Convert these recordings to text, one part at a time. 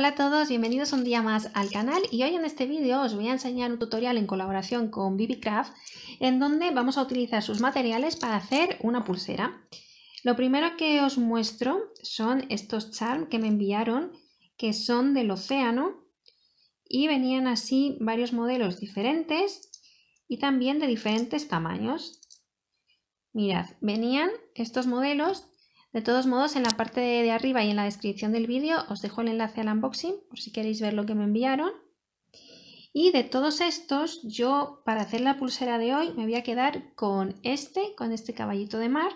Hola a todos, bienvenidos un día más al canal y hoy en este vídeo os voy a enseñar un tutorial en colaboración con BBCraft en donde vamos a utilizar sus materiales para hacer una pulsera. Lo primero que os muestro son estos charms que me enviaron que son del océano y venían así varios modelos diferentes y también de diferentes tamaños. Mirad, venían estos modelos de todos modos, en la parte de arriba y en la descripción del vídeo os dejo el enlace al unboxing por si queréis ver lo que me enviaron. Y de todos estos, yo para hacer la pulsera de hoy me voy a quedar con este, con este caballito de mar.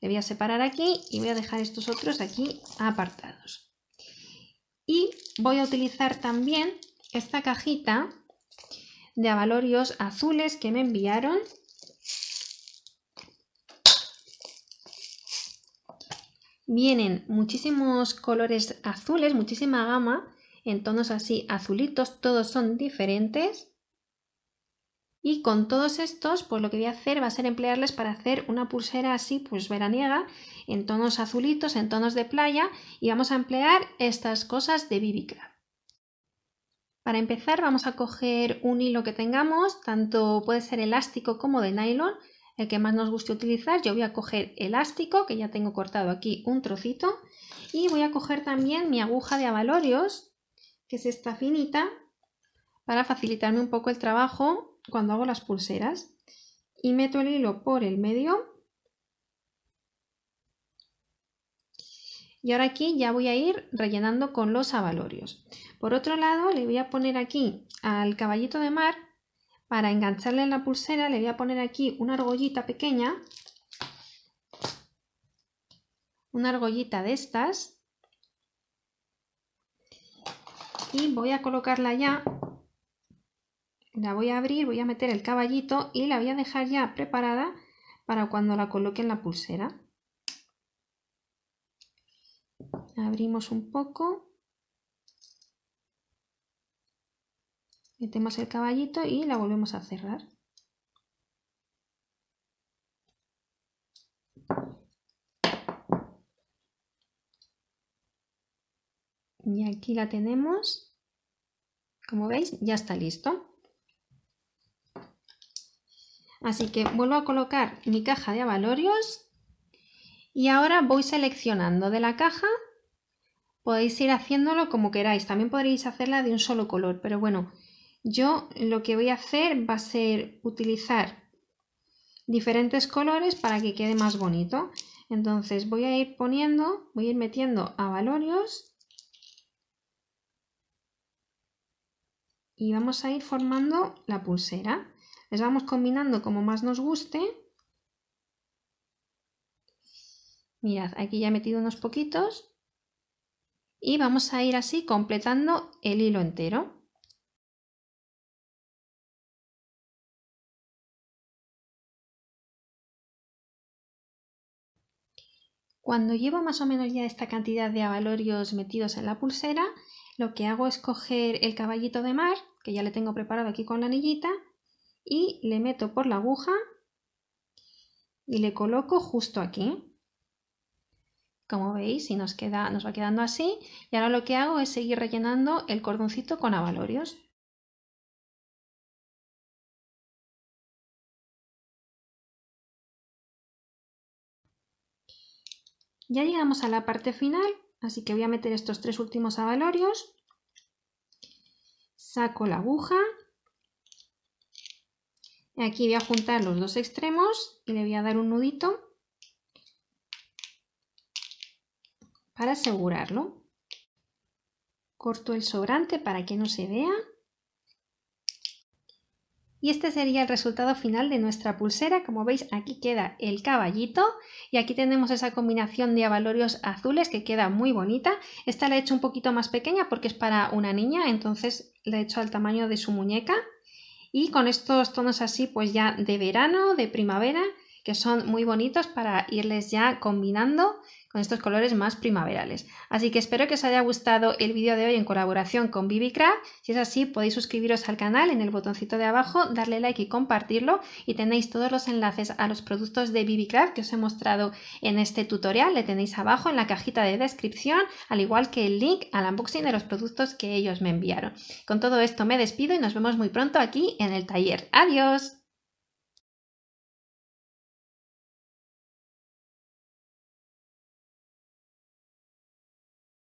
Le voy a separar aquí y voy a dejar estos otros aquí apartados. Y voy a utilizar también esta cajita de avalorios azules que me enviaron vienen muchísimos colores azules, muchísima gama, en tonos así azulitos, todos son diferentes. Y con todos estos, pues lo que voy a hacer va a ser emplearles para hacer una pulsera así, pues veraniega, en tonos azulitos, en tonos de playa, y vamos a emplear estas cosas de BB Para empezar vamos a coger un hilo que tengamos, tanto puede ser elástico como de nylon, el que más nos guste utilizar. Yo voy a coger elástico, que ya tengo cortado aquí un trocito, y voy a coger también mi aguja de abalorios, que es esta finita, para facilitarme un poco el trabajo cuando hago las pulseras. Y meto el hilo por el medio. Y ahora aquí ya voy a ir rellenando con los abalorios. Por otro lado, le voy a poner aquí al caballito de mar para engancharle en la pulsera le voy a poner aquí una argollita pequeña, una argollita de estas, y voy a colocarla ya, la voy a abrir, voy a meter el caballito y la voy a dejar ya preparada para cuando la coloque en la pulsera. Abrimos un poco metemos el caballito y la volvemos a cerrar. Y aquí la tenemos. Como veis, ya está listo. Así que vuelvo a colocar mi caja de avalorios y ahora voy seleccionando de la caja. Podéis ir haciéndolo como queráis. También podéis hacerla de un solo color, pero bueno, yo lo que voy a hacer va a ser utilizar diferentes colores para que quede más bonito. Entonces voy a ir poniendo, voy a ir metiendo a valorios y vamos a ir formando la pulsera. Les vamos combinando como más nos guste. Mirad, aquí ya he metido unos poquitos. Y vamos a ir así completando el hilo entero. Cuando llevo más o menos ya esta cantidad de abalorios metidos en la pulsera, lo que hago es coger el caballito de mar, que ya le tengo preparado aquí con la anillita, y le meto por la aguja y le coloco justo aquí. Como veis, y nos, queda, nos va quedando así. Y ahora lo que hago es seguir rellenando el cordoncito con abalorios. Ya llegamos a la parte final, así que voy a meter estos tres últimos avalorios, Saco la aguja. Aquí voy a juntar los dos extremos y le voy a dar un nudito para asegurarlo. Corto el sobrante para que no se vea. Y este sería el resultado final de nuestra pulsera. Como veis, aquí queda el caballito y aquí tenemos esa combinación de avalorios azules que queda muy bonita. Esta la he hecho un poquito más pequeña porque es para una niña, entonces la he hecho al tamaño de su muñeca. Y con estos tonos así, pues ya de verano, de primavera, que son muy bonitos para irles ya combinando con estos colores más primaverales. Así que espero que os haya gustado el vídeo de hoy en colaboración con Craft. Si es así, podéis suscribiros al canal en el botoncito de abajo, darle like y compartirlo. Y tenéis todos los enlaces a los productos de Vivicraft que os he mostrado en este tutorial. Le tenéis abajo en la cajita de descripción, al igual que el link al unboxing de los productos que ellos me enviaron. Con todo esto me despido y nos vemos muy pronto aquí en el taller. ¡Adiós!